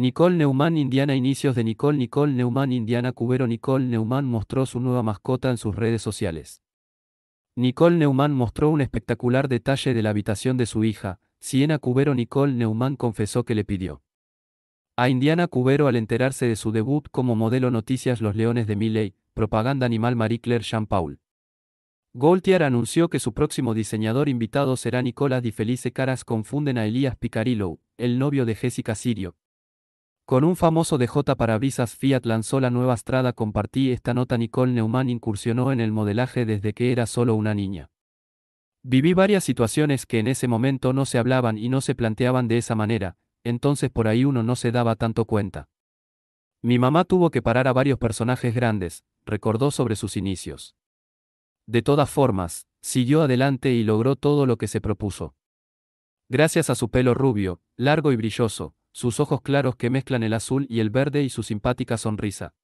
Nicole Neumann Indiana Inicios de Nicole Nicole Neumann Indiana Cubero Nicole Neumann mostró su nueva mascota en sus redes sociales. Nicole Neumann mostró un espectacular detalle de la habitación de su hija, Siena Cubero Nicole Neumann confesó que le pidió. A Indiana Cubero al enterarse de su debut como modelo Noticias Los Leones de Milley, propaganda animal Marie Claire Jean Paul. Gaultier anunció que su próximo diseñador invitado será Nicolas Di Felice Caras confunden a Elías Picarillo, el novio de Jessica Sirio, con un famoso DJ brisas Fiat lanzó la nueva estrada compartí esta nota Nicole Neumann incursionó en el modelaje desde que era solo una niña. Viví varias situaciones que en ese momento no se hablaban y no se planteaban de esa manera, entonces por ahí uno no se daba tanto cuenta. Mi mamá tuvo que parar a varios personajes grandes, recordó sobre sus inicios. De todas formas, siguió adelante y logró todo lo que se propuso. Gracias a su pelo rubio, largo y brilloso, sus ojos claros que mezclan el azul y el verde y su simpática sonrisa.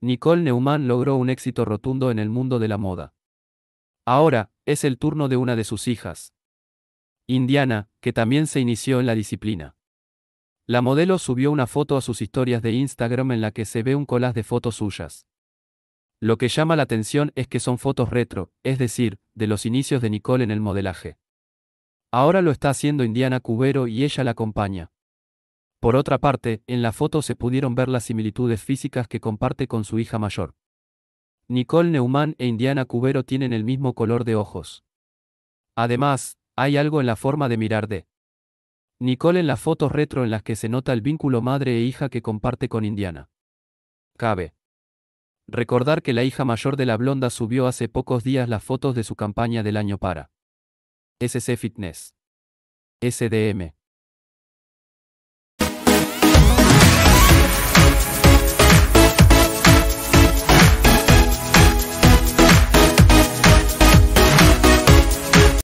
Nicole Neumann logró un éxito rotundo en el mundo de la moda. Ahora, es el turno de una de sus hijas. Indiana, que también se inició en la disciplina. La modelo subió una foto a sus historias de Instagram en la que se ve un colás de fotos suyas. Lo que llama la atención es que son fotos retro, es decir, de los inicios de Nicole en el modelaje. Ahora lo está haciendo Indiana Cubero y ella la acompaña. Por otra parte, en la foto se pudieron ver las similitudes físicas que comparte con su hija mayor. Nicole Neumann e Indiana Cubero tienen el mismo color de ojos. Además, hay algo en la forma de mirar de Nicole en las fotos retro en las que se nota el vínculo madre e hija que comparte con Indiana. Cabe. Recordar que la hija mayor de la blonda subió hace pocos días las fotos de su campaña del año para SC Fitness. SDM.